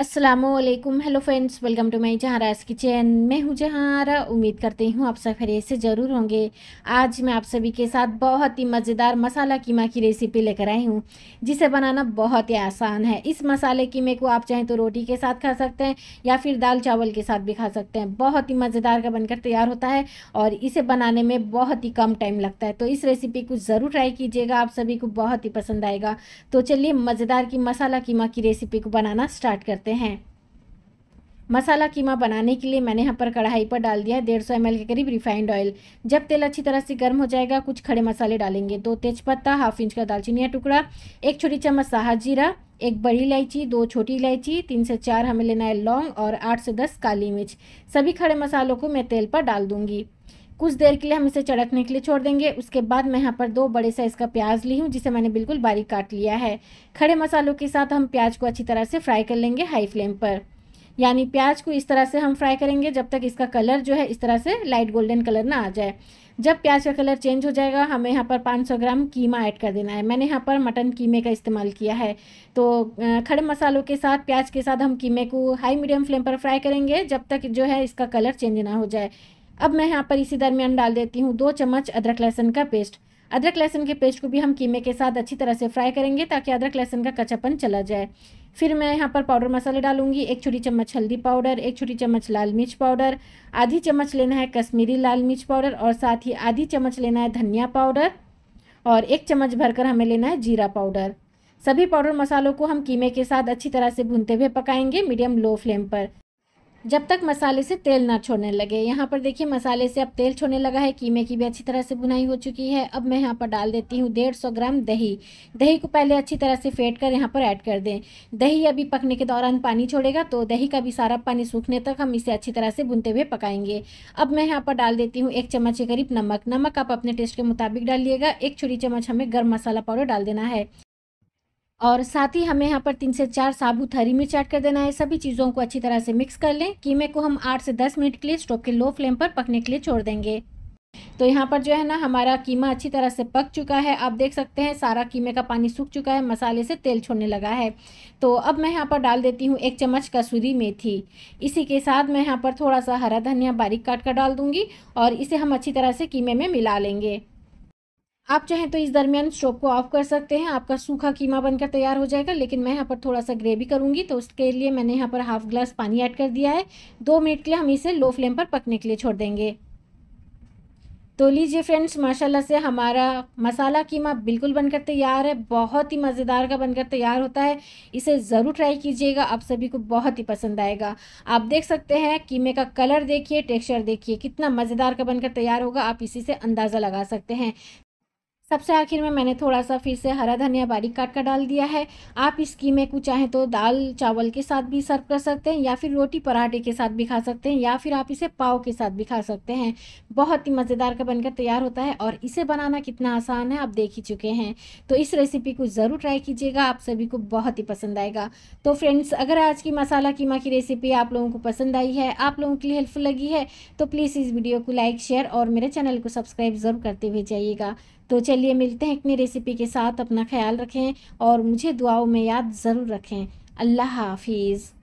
Aslam hello friends welcome to my जहाँराज kitchen मैं हूँ जहाँरा उम्मीद करती हूँ आप सब खरे से ज़रूर होंगे आज मैं आप सभी के साथ बहुत ही मज़ेदार मसाला कीमा की रेसिपी लेकर आई हूँ जिसे बनाना बहुत ही आसान है इस मसाले कीमे को आप चाहें तो रोटी के साथ खा सकते हैं या फिर दाल चावल के साथ भी खा सकते हैं बहुत ही मज़ेदार का बनकर तैयार होता है और इसे बनाने में बहुत ही कम टाइम लगता है तो इस रेसिपी को ज़रूर ट्राई कीजिएगा आप सभी को बहुत ही पसंद आएगा तो चलिए मज़ेदार की मसाला कीमा की रेसिपी को बनाना स्टार्ट करते हैं सकते हैं मसाला कीमा बनाने के लिए मैंने यहाँ पर कढ़ाई पर डाल दिया है डेढ़ सौ एम के करीब रिफाइंड ऑयल जब तेल अच्छी तरह से गर्म हो जाएगा कुछ खड़े मसाले डालेंगे दो तेज़पत्ता हाफ इंच का दालचीनी का टुकड़ा एक छोटी चम्मच साहा जीरा एक बड़ी इलायची दो छोटी इलायची तीन से चार हमें लेना है लौंग और आठ से दस काली मिर्च सभी खड़े मसालों को मैं तेल पर डाल दूंगी कुछ देर के लिए हम इसे चढ़कने के लिए छोड़ देंगे उसके बाद मैं यहाँ पर दो बड़े साइज़ का प्याज ली हूँ जिसे मैंने बिल्कुल बारीक काट लिया है खड़े मसालों के साथ हम प्याज को अच्छी तरह से फ्राई कर लेंगे हाई फ्लेम पर यानी प्याज को इस तरह से हम फ्राई करेंगे जब तक इसका कलर जो है इस तरह से लाइट गोल्डन कलर ना आ जाए जब प्याज का कलर चेंज हो जाएगा हमें यहाँ पर 500 ग्राम कीमा ऐड कर देना है मैंने यहाँ पर मटन कीमे का इस्तेमाल किया है तो खड़े मसालों के साथ प्याज के साथ हम कीमे को हाई मीडियम फ्लेम पर फ्राई करेंगे जब तक जो है इसका कलर चेंज ना हो जाए अब मैं यहाँ पर इसी दरमियान डाल देती हूँ दो चम्मच अदरक लहसन का पेस्ट अदरक लहसन के पेस्ट को भी हम कीमे के साथ अच्छी तरह से फ्राई करेंगे ताकि अदरक लहसन का कच्चापन चला जाए फिर मैं यहाँ पर पाउडर मसाले डालूंगी एक छोटी चम्मच हल्दी पाउडर एक छोटी चम्मच लाल मिर्च पाउडर आधी चम्मच लेना है कश्मीरी लाल मिर्च पाउडर और साथ ही आधी चम्मच लेना है धनिया पाउडर और एक चम्मच भरकर हमें लेना है जीरा पाउडर सभी पाउडर मसालों को हम कीमे के साथ अच्छी तरह से भूनते हुए पकाएंगे मीडियम लो फ्लेम पर जब तक मसाले से तेल ना छोड़ने लगे यहाँ पर देखिए मसाले से अब तेल छोड़ने लगा है कीमे की भी अच्छी तरह से बुनाई हो चुकी है अब मैं यहाँ पर डाल देती हूँ डेढ़ सौ ग्राम दही दही को पहले अच्छी तरह से फेंट कर यहाँ पर ऐड कर दें दही अभी पकने के दौरान पानी छोड़ेगा तो दही का भी सारा पानी सूखने तक हम इसे अच्छी तरह से बुनते हुए पकाएंगे अब मैं यहाँ पर डाल देती हूँ एक चम्मच के करीब नमक नमक आप अपने टेस्ट के मुताबिक डालिएगा एक छोटी चम्मच हमें गर्म मसाला पाउडर डाल देना है और साथ ही हमें यहाँ पर तीन से चार साबुत हरी मिर्च ऐड कर देना है सभी चीज़ों को अच्छी तरह से मिक्स कर लें कीमे को हम आठ से दस मिनट के लिए स्टोव के लो फ्लेम पर पकने के लिए छोड़ देंगे तो यहाँ पर जो है ना हमारा कीमा अच्छी तरह से पक चुका है आप देख सकते हैं सारा कीमे का पानी सूख चुका है मसाले से तेल छोड़ने लगा है तो अब मैं यहाँ पर डाल देती हूँ एक चम्मच कसूरी मेथी इसी के साथ मैं यहाँ पर थोड़ा सा हरा धनिया बारीक काट कर डाल दूंगी और इसे हम अच्छी तरह से कीमे में मिला लेंगे आप चाहें तो इस दरमियान स्टोव को ऑफ कर सकते हैं आपका सूखा कीमा बनकर तैयार हो जाएगा लेकिन मैं यहाँ पर थोड़ा सा ग्रेवी करूँगी तो उसके लिए मैंने यहाँ पर हाफ ग्लास पानी ऐड कर दिया है दो मिनट के लिए हम इसे लो फ्लेम पर पकने के लिए छोड़ देंगे तो लीजिए फ्रेंड्स माशाल्लाह से हमारा मसाला कीमा बिल्कुल बनकर तैयार है बहुत ही मज़ेदार का बनकर तैयार होता है इसे ज़रूर ट्राई कीजिएगा आप सभी को बहुत ही पसंद आएगा आप देख सकते हैं कीमे का कलर देखिए टेक्सचर देखिए कितना मज़ेदार का बनकर तैयार होगा आप इसी से अंदाज़ा लगा सकते हैं सबसे आखिर में मैंने थोड़ा सा फिर से हरा धनिया बारीक काट कर डाल दिया है आप इस कीमे को चाहें तो दाल चावल के साथ भी सर्व कर सकते हैं या फिर रोटी पराठे के साथ भी खा सकते हैं या फिर आप इसे पाव के साथ भी खा सकते हैं बहुत ही मज़ेदार का बनकर तैयार होता है और इसे बनाना कितना आसान है आप देख ही चुके हैं तो इस रेसिपी को ज़रूर ट्राई कीजिएगा आप सभी को बहुत ही पसंद आएगा तो फ्रेंड्स अगर आज की मसाला कीमा की रेसिपी आप लोगों को पसंद आई है आप लोगों के लिए हेल्पफुल लगी है तो प्लीज़ इस वीडियो को लाइक शेयर और मेरे चैनल को सब्सक्राइब ज़रूर करते हुए जाइएगा तो चलिए मिलते हैं एक नई रेसिपी के साथ अपना ख्याल रखें और मुझे दुआओं में याद ज़रूर रखें अल्लाह हाफिज़